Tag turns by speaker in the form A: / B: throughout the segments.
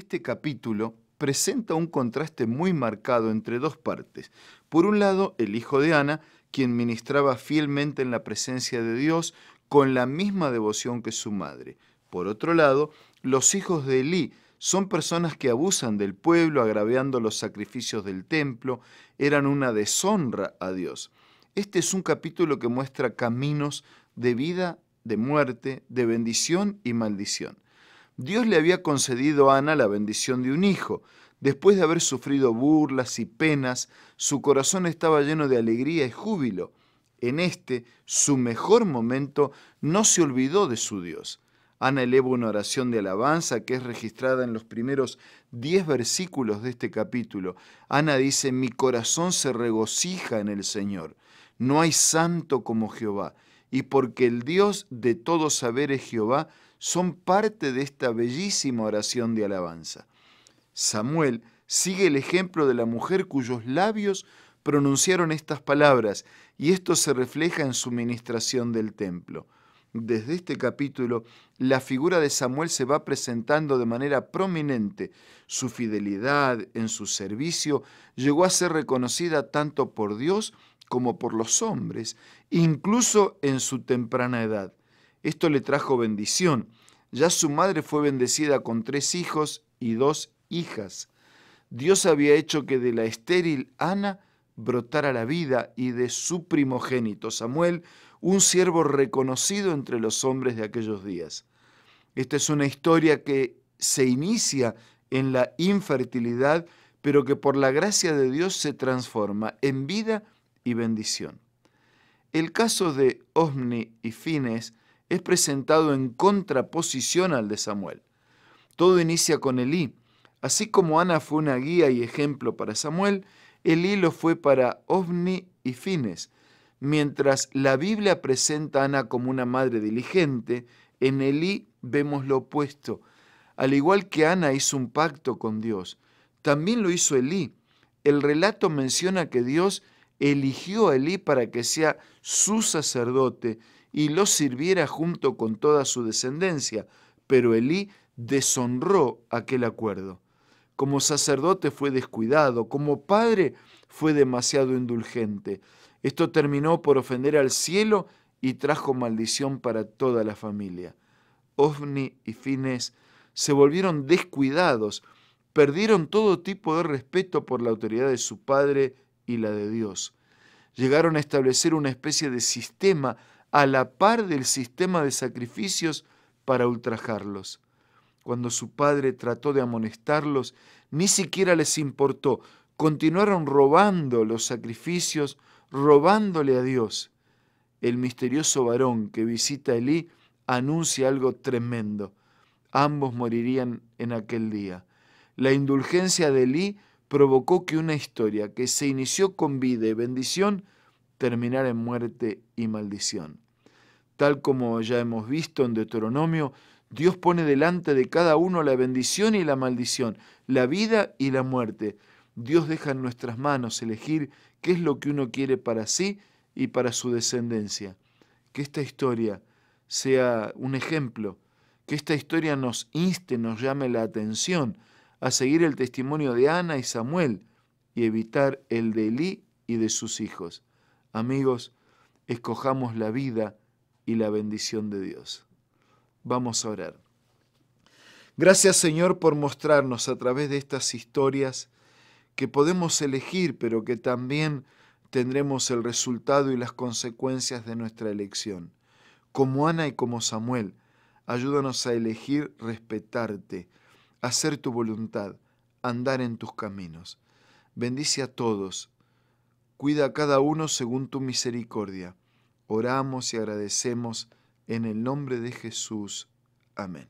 A: Este capítulo presenta un contraste muy marcado entre dos partes. Por un lado, el hijo de Ana, quien ministraba fielmente en la presencia de Dios con la misma devoción que su madre. Por otro lado, los hijos de Elí son personas que abusan del pueblo agraviando los sacrificios del templo, eran una deshonra a Dios. Este es un capítulo que muestra caminos de vida, de muerte, de bendición y maldición. Dios le había concedido a Ana la bendición de un hijo. Después de haber sufrido burlas y penas, su corazón estaba lleno de alegría y júbilo. En este, su mejor momento, no se olvidó de su Dios. Ana eleva una oración de alabanza que es registrada en los primeros diez versículos de este capítulo. Ana dice, mi corazón se regocija en el Señor. No hay santo como Jehová y porque el Dios de todo saber es Jehová, son parte de esta bellísima oración de alabanza. Samuel sigue el ejemplo de la mujer cuyos labios pronunciaron estas palabras, y esto se refleja en su ministración del templo. Desde este capítulo, la figura de Samuel se va presentando de manera prominente. Su fidelidad en su servicio llegó a ser reconocida tanto por Dios como por los hombres, incluso en su temprana edad. Esto le trajo bendición. Ya su madre fue bendecida con tres hijos y dos hijas. Dios había hecho que de la estéril Ana brotara la vida y de su primogénito Samuel, un siervo reconocido entre los hombres de aquellos días. Esta es una historia que se inicia en la infertilidad, pero que por la gracia de Dios se transforma en vida y bendición. El caso de Ovni y Fines es presentado en contraposición al de Samuel. Todo inicia con Elí. Así como Ana fue una guía y ejemplo para Samuel, Elí lo fue para Ovni y Fines. Mientras la Biblia presenta a Ana como una madre diligente, en Elí vemos lo opuesto. Al igual que Ana hizo un pacto con Dios, también lo hizo Elí. El relato menciona que Dios eligió a Elí para que sea su sacerdote y lo sirviera junto con toda su descendencia, pero Elí deshonró aquel acuerdo. Como sacerdote fue descuidado, como padre fue demasiado indulgente. Esto terminó por ofender al cielo y trajo maldición para toda la familia. Ofni y Fines se volvieron descuidados, perdieron todo tipo de respeto por la autoridad de su padre y la de Dios. Llegaron a establecer una especie de sistema a la par del sistema de sacrificios para ultrajarlos. Cuando su padre trató de amonestarlos, ni siquiera les importó. Continuaron robando los sacrificios, robándole a Dios. El misterioso varón que visita a Elí anuncia algo tremendo. Ambos morirían en aquel día. La indulgencia de Elí provocó que una historia que se inició con vida y bendición terminara en muerte y maldición. Tal como ya hemos visto en Deuteronomio, Dios pone delante de cada uno la bendición y la maldición, la vida y la muerte. Dios deja en nuestras manos elegir qué es lo que uno quiere para sí y para su descendencia. Que esta historia sea un ejemplo, que esta historia nos inste, nos llame la atención a seguir el testimonio de Ana y Samuel y evitar el de Elí y de sus hijos. Amigos, escojamos la vida y la bendición de Dios. Vamos a orar. Gracias Señor por mostrarnos a través de estas historias que podemos elegir, pero que también tendremos el resultado y las consecuencias de nuestra elección. Como Ana y como Samuel, ayúdanos a elegir respetarte hacer tu voluntad, andar en tus caminos. Bendice a todos, cuida a cada uno según tu misericordia. Oramos y agradecemos en el nombre de Jesús. Amén.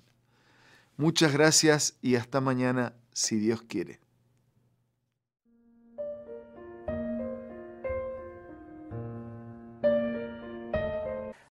A: Muchas gracias y hasta mañana si Dios quiere.